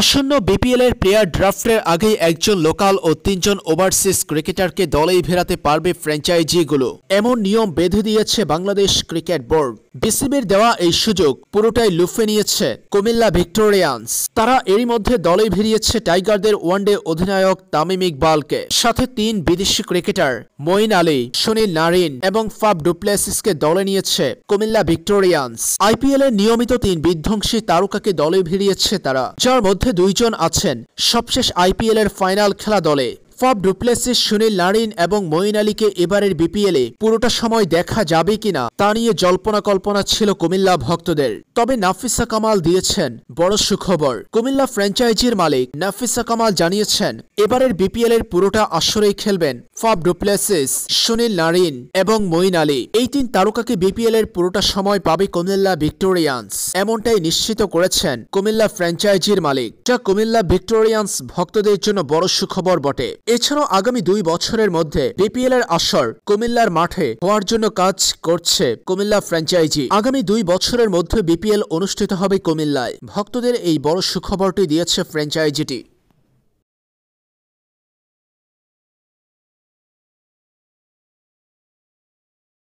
আসন্ন বিপিএলের প্লেয়ার ড্রাফটের আগে একজন লোকাল ও তিনজন ওভারসিজ ক্রিকেটারকে দলেই ফেরাতে পারবে ফ্র্যাঞ্চাইজিগুলো এমন নিয়ম বেঁধে দিয়েছে বাংলাদেশ ক্রিকেট বোর্ড বিসিবির দেওয়া এই সুযোগ পুরোটাই লুফে নিয়েছে কুমিল্লা ভিক্টোরিয়ান্স তারা এরই মধ্যে দলেই ভিড়িয়েছে টাইগারদের ওয়ানডে অধিনায়ক তামিম ইকবালকে সাথে তিন বিদেশি ক্রিকেটার মঈন আলী সুনীল নারিন এবং ফাব ডুপ্লেসিসকে দলে নিয়েছে কুমিল্লা ভিক্টোরিয়ান্স আইপিএলের নিয়মিত তিন বিধ্বংসী তারকাকে দলে ভিড়িয়েছে তারা যার মধ্যে মধ্যে দুইজন আছেন সবশেষ আইপিএলের ফাইনাল খেলা দলে ফব ডুপ্লেসিস সুনীল নারিন এবং মঈন আলীকে এবারের বিপিএলে পুরোটা সময় দেখা যাবে কিনা তা নিয়ে জল্পনা কল্পনা ছিল কুমিল্লা ভক্তদের তবে নাফিসা কামাল দিয়েছেন বড় সুখবর কুমিল্লা ফ্র্যাঞ্চাইজির মালিক নাফিসা কামাল জানিয়েছেন এবারের বিপিএলের পুরোটা আসরেই খেলবেন ফব ডুপ্লেসিস সুনীল নারিন এবং মঈন আলী এই তিন তারকাকে বিপিএলের পুরোটা সময় পাবে কুমিল্লা ভিক্টোরিয়ান্স এমনটাই নিশ্চিত করেছেন কুমিল্লা ফ্র্যাঞ্চাইজির মালিক যা কুমিল্লা ভিক্টোরিয়ান্স ভক্তদের জন্য বড় সুখবর বটে এছাড়াও আগামী দুই বছরের মধ্যে বিপিএল এর আসর কুমিল্লার মাঠে হওয়ার জন্য কাজ করছে কুমিল্লা ফ্র্যাঞ্চাইজি আগামী দুই বছরের মধ্যে বিপিএল অনুষ্ঠিত হবে কুমিল্লায় ভক্তদের এই বড় সুখবরটি দিয়েছে ফ্র্যাঞ্চাইজিটি